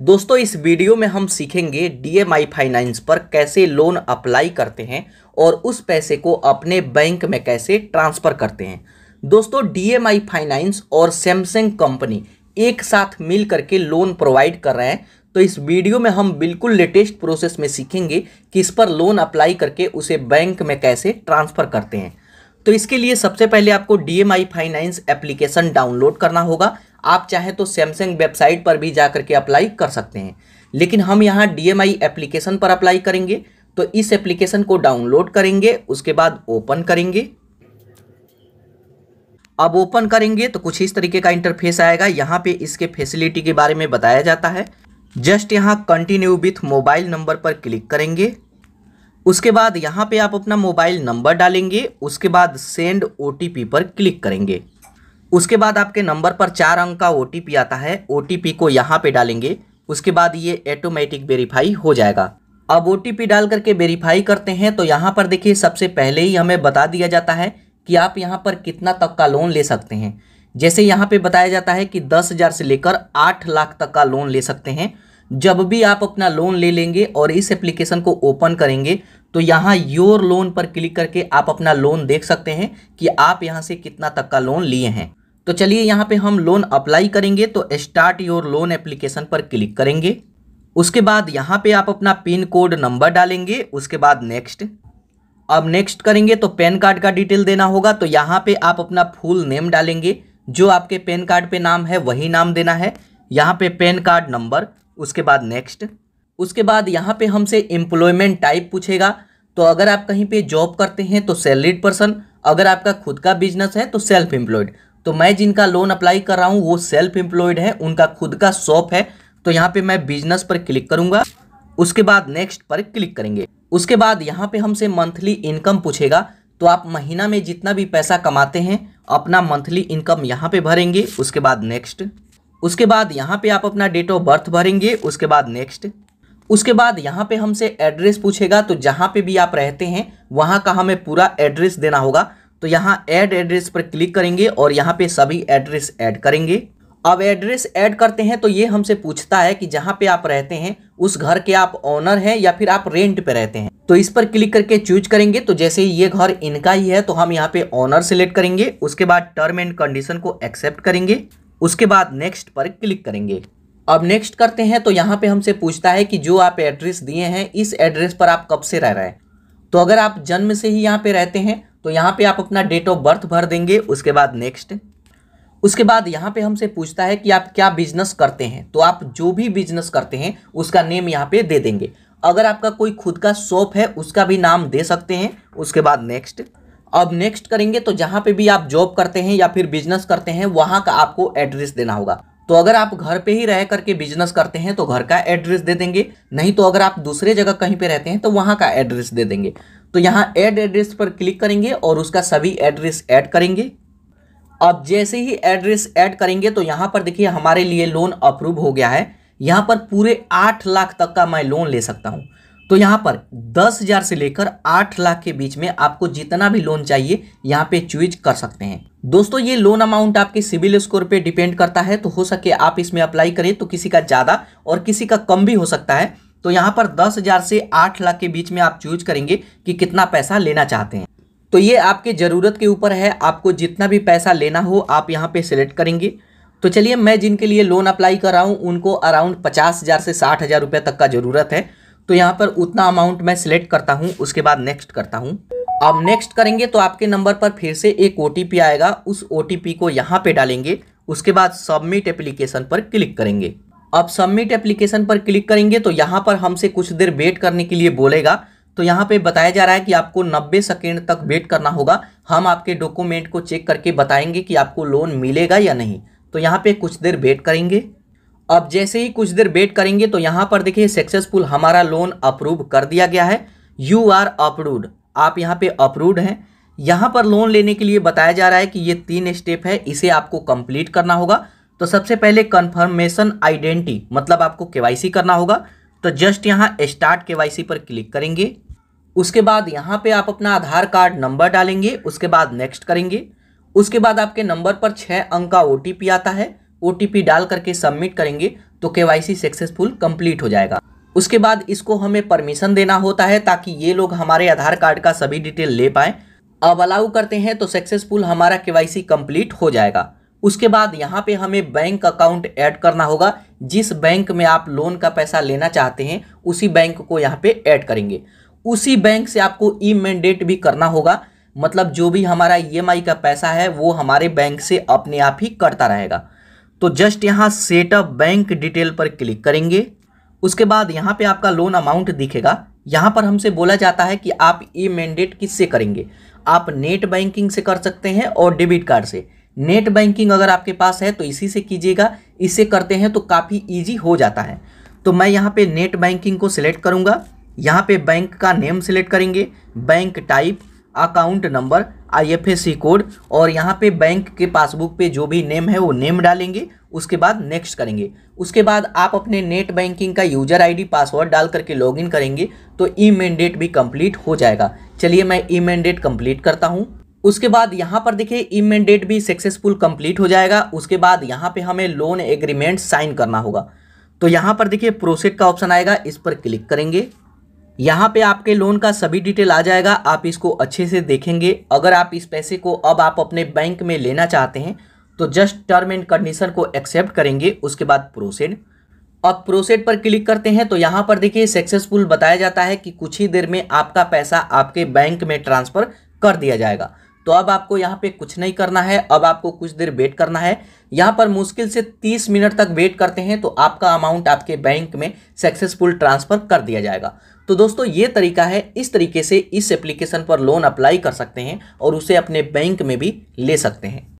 दोस्तों इस वीडियो में हम सीखेंगे डीएमआई फाइनेंस पर कैसे लोन अप्लाई करते हैं और उस पैसे को अपने बैंक में कैसे ट्रांसफ़र करते हैं दोस्तों डीएमआई फाइनेंस और सैमसंग कंपनी एक साथ मिल करके लोन प्रोवाइड कर रहे हैं तो इस वीडियो में हम बिल्कुल लेटेस्ट प्रोसेस में सीखेंगे कि इस पर लोन अप्लाई करके उसे बैंक में कैसे ट्रांसफ़र करते हैं तो इसके लिए सबसे पहले आपको D M I finance application download करना होगा आप चाहें तो सैमसंग वेबसाइट पर भी जा करके अप्लाई कर सकते हैं लेकिन हम यहाँ डी एम आई एप्लीकेशन पर अप्लाई करेंगे तो इस एप्लीकेशन को डाउनलोड करेंगे उसके बाद ओपन करेंगे अब ओपन करेंगे तो कुछ इस तरीके का इंटरफेस आएगा यहाँ पे इसके फैसिलिटी के बारे में बताया जाता है जस्ट यहाँ कंटिन्यू विथ मोबाइल नंबर पर क्लिक करेंगे उसके बाद यहाँ पे आप अपना मोबाइल नंबर डालेंगे उसके बाद सेंड ओ पर क्लिक करेंगे उसके बाद आपके नंबर पर चार अंक का ओ आता है ओ को यहाँ पर डालेंगे उसके बाद ये ऑटोमेटिक वेरीफाई हो जाएगा अब ओ डाल करके वेरीफाई करते हैं तो यहाँ पर देखिए सबसे पहले ही हमें बता दिया जाता है कि आप यहाँ पर कितना तक का लोन ले सकते हैं जैसे यहाँ पे बताया जाता है कि दस हज़ार से लेकर आठ लाख तक का लोन ले सकते हैं जब भी आप अपना लोन ले लेंगे और इस एप्लीकेशन को ओपन करेंगे तो यहाँ योर लोन पर क्लिक करके आप अपना लोन देख सकते हैं कि आप यहाँ से कितना तक का लोन लिए हैं तो चलिए यहाँ पे हम लोन अप्लाई करेंगे तो स्टार्ट योर लोन एप्लीकेशन पर क्लिक करेंगे उसके बाद यहाँ पे आप अपना पिन कोड नंबर डालेंगे उसके बाद नेक्स्ट अब नेक्स्ट करेंगे तो पैन कार्ड का डिटेल देना होगा तो यहाँ पे आप अपना फुल नेम डालेंगे जो आपके पैन कार्ड पे नाम है वही नाम देना है यहाँ पे पैन कार्ड नंबर उसके बाद नेक्स्ट उसके बाद यहाँ पे हमसे एम्प्लॉयमेंट टाइप पूछेगा तो अगर आप कहीं पे जॉब करते हैं तो सैलरीड पर्सन अगर आपका खुद का बिजनेस है तो सेल्फ एम्प्लॉयड तो मैं जिनका लोन अप्लाई कर रहा हूँ वो सेल्फ एम्प्लॉयड है उनका खुद का शॉप है तो यहाँ पे मैं बिजनेस पर क्लिक करूंगा उसके बाद नेक्स्ट पर क्लिक करेंगे उसके बाद यहाँ पे हमसे मंथली इनकम पूछेगा तो आप महीना में जितना भी पैसा कमाते हैं अपना मंथली इनकम यहाँ पे भरेंगे उसके बाद नेक्स्ट उसके बाद यहाँ पे आप अपना डेट ऑफ बर्थ भरेंगे उसके बाद नेक्स्ट उसके बाद यहाँ पे हमसे एड्रेस पूछेगा तो जहाँ पे भी आप रहते हैं वहाँ का हमें पूरा एड्रेस देना होगा तो यहाँ ऐड एड्रेस पर क्लिक करेंगे और यहाँ पे सभी एड्रेस ऐड करेंगे अब एड्रेस ऐड करते हैं तो ये हमसे पूछता है कि जहाँ पे आप रहते हैं उस घर के आप ऑनर हैं या फिर आप रेंट पे रहते हैं तो इस पर क्लिक करके चूज करेंगे तो जैसे ये घर इनका ही है तो हम यहाँ पे ऑनर सेलेक्ट करेंगे उसके बाद टर्म एंड कंडीशन को एक्सेप्ट करेंगे उसके बाद नेक्स्ट पर क्लिक करेंगे अब नेक्स्ट करते हैं तो यहाँ पे हमसे पूछता है कि जो आप एड्रेस दिए हैं इस एड्रेस पर आप कब से रह रहे हैं तो अगर आप जन्म से ही यहाँ पे रहते हैं तो यहाँ पे आप अपना डेट ऑफ बर्थ भर देंगे उसके बाद नेक्स्ट उसके बाद यहाँ पे हमसे पूछता है कि आप क्या बिजनेस करते हैं तो आप जो भी बिजनेस करते हैं उसका नेम यहाँ पे दे देंगे अगर आपका कोई खुद का शॉप है उसका भी नाम दे सकते हैं उसके बाद नेक्स्ट अब नेक्स्ट करेंगे तो जहाँ पे भी आप जॉब करते हैं या फिर बिजनेस करते हैं वहाँ का आपको एड्रेस देना होगा तो अगर आप घर पे ही रह करके बिजनेस करते हैं तो घर का एड्रेस दे देंगे नहीं तो अगर आप दूसरे जगह कहीं पे रहते हैं तो वहाँ का एड्रेस दे देंगे तो यहाँ ऐड एड्रेस पर क्लिक करेंगे और उसका सभी एड्रेस ऐड करेंगे अब जैसे ही एड्रेस ऐड करेंगे तो यहाँ पर देखिए हमारे लिए लोन अप्रूव हो गया है यहाँ पर पूरे आठ लाख तक का मैं लोन ले सकता हूँ तो यहाँ पर दस हज़ार से लेकर आठ लाख के बीच में आपको जितना भी लोन चाहिए यहाँ पे चूज कर सकते हैं दोस्तों ये लोन अमाउंट आपके सिविल स्कोर पे डिपेंड करता है तो हो सके आप इसमें अप्लाई करें तो किसी का ज़्यादा और किसी का कम भी हो सकता है तो यहाँ पर दस हज़ार से आठ लाख के बीच में आप चूज करेंगे कि कितना पैसा लेना चाहते हैं तो ये आपके ज़रूरत के ऊपर है आपको जितना भी पैसा लेना हो आप यहाँ पे सिलेक्ट करेंगे तो चलिए मैं जिनके लिए लोन अप्लाई कर रहा हूँ उनको अराउंड पचास हज़ार से साठ हज़ार रुपये तक का ज़रूरत है तो यहाँ पर उतना अमाउंट मैं सिलेक्ट करता हूँ उसके बाद नेक्स्ट करता हूँ अब नेक्स्ट करेंगे तो आपके नंबर पर फिर से एक ओ आएगा उस ओ को यहाँ पर डालेंगे उसके बाद सबमिट एप्लीकेशन पर क्लिक करेंगे अब सबमिट एप्लीकेशन पर क्लिक करेंगे तो यहाँ पर हमसे कुछ देर वेट करने के लिए बोलेगा तो यहाँ पे बताया जा रहा है कि आपको 90 सेकेंड तक वेट करना होगा हम आपके डॉक्यूमेंट को चेक करके बताएंगे कि आपको लोन मिलेगा या नहीं तो यहाँ पे कुछ देर वेट करेंगे अब जैसे ही कुछ देर वेट करेंगे तो यहाँ पर देखिए सक्सेसफुल हमारा लोन अप्रूव कर दिया गया है यू आर अप्रूव्ड आप यहाँ पे अप्रूव्ड हैं यहाँ पर लोन लेने के लिए बताया जा रहा है कि ये तीन स्टेप है इसे आपको कंप्लीट करना होगा तो सबसे पहले कन्फर्मेशन आइडेंटी मतलब आपको के करना होगा तो जस्ट यहाँ स्टार्ट के पर क्लिक करेंगे उसके बाद यहाँ पे आप अपना आधार कार्ड नंबर डालेंगे उसके बाद नेक्स्ट करेंगे उसके बाद आपके नंबर पर छः अंक का ओ आता है ओ डाल करके सबमिट करेंगे तो के सक्सेसफुल कंप्लीट हो जाएगा उसके बाद इसको हमें परमिशन देना होता है ताकि ये लोग हमारे आधार कार्ड का सभी डिटेल ले पाएँ अब अलाउ करते हैं तो सक्सेसफुल हमारा के कंप्लीट हो जाएगा उसके बाद यहाँ पे हमें बैंक अकाउंट ऐड करना होगा जिस बैंक में आप लोन का पैसा लेना चाहते हैं उसी बैंक को यहाँ पे ऐड करेंगे उसी बैंक से आपको ई मैंडेट भी करना होगा मतलब जो भी हमारा ई e का पैसा है वो हमारे बैंक से अपने आप ही करता रहेगा तो जस्ट यहाँ सेटअप बैंक डिटेल पर क्लिक करेंगे उसके बाद यहाँ पर आपका लोन अमाउंट दिखेगा यहाँ पर हमसे बोला जाता है कि आप ई मैंडेट किससे करेंगे आप नेट बैंकिंग से कर सकते हैं और डेबिट कार्ड से नेट बैंकिंग अगर आपके पास है तो इसी से कीजिएगा इसे करते हैं तो काफ़ी ईजी हो जाता है तो मैं यहाँ पर नेट बैंकिंग को सिलेक्ट करूँगा यहाँ पर बैंक का नेम सिलेक्ट करेंगे bank type account number IFSC code और यहाँ पे बैंक के पासबुक पे जो भी नेम है वो नेम डालेंगे उसके बाद नेक्स्ट करेंगे उसके बाद आप अपने नेट बैंकिंग का यूजर आईडी पासवर्ड डाल करके लॉगिन करेंगे तो ई मैंडेट भी कंप्लीट हो जाएगा चलिए मैं ई मैंडेट कंप्लीट करता हूँ उसके बाद यहाँ पर देखिए डेट भी सक्सेसफुल कंप्लीट हो जाएगा उसके बाद यहाँ पे हमें लोन एग्रीमेंट साइन करना होगा तो यहाँ पर देखिए प्रोसेड का ऑप्शन आएगा इस पर क्लिक करेंगे यहाँ पे आपके लोन का सभी डिटेल आ जाएगा आप इसको अच्छे से देखेंगे अगर आप इस पैसे को अब आप अपने बैंक में लेना चाहते हैं तो जस्ट टर्म एंड कंडीशन को एक्सेप्ट करेंगे उसके बाद प्रोसेड अब प्रोसेड पर क्लिक करते हैं तो यहाँ पर देखिए सक्सेसफुल बताया जाता है कि कुछ ही देर में आपका पैसा आपके बैंक में ट्रांसफ़र कर दिया जाएगा तो अब आपको यहाँ पे कुछ नहीं करना है अब आपको कुछ देर वेट करना है यहाँ पर मुश्किल से तीस मिनट तक वेट करते हैं तो आपका अमाउंट आपके बैंक में सक्सेसफुल ट्रांसफ़र कर दिया जाएगा तो दोस्तों ये तरीका है इस तरीके से इस एप्लीकेशन पर लोन अप्लाई कर सकते हैं और उसे अपने बैंक में भी ले सकते हैं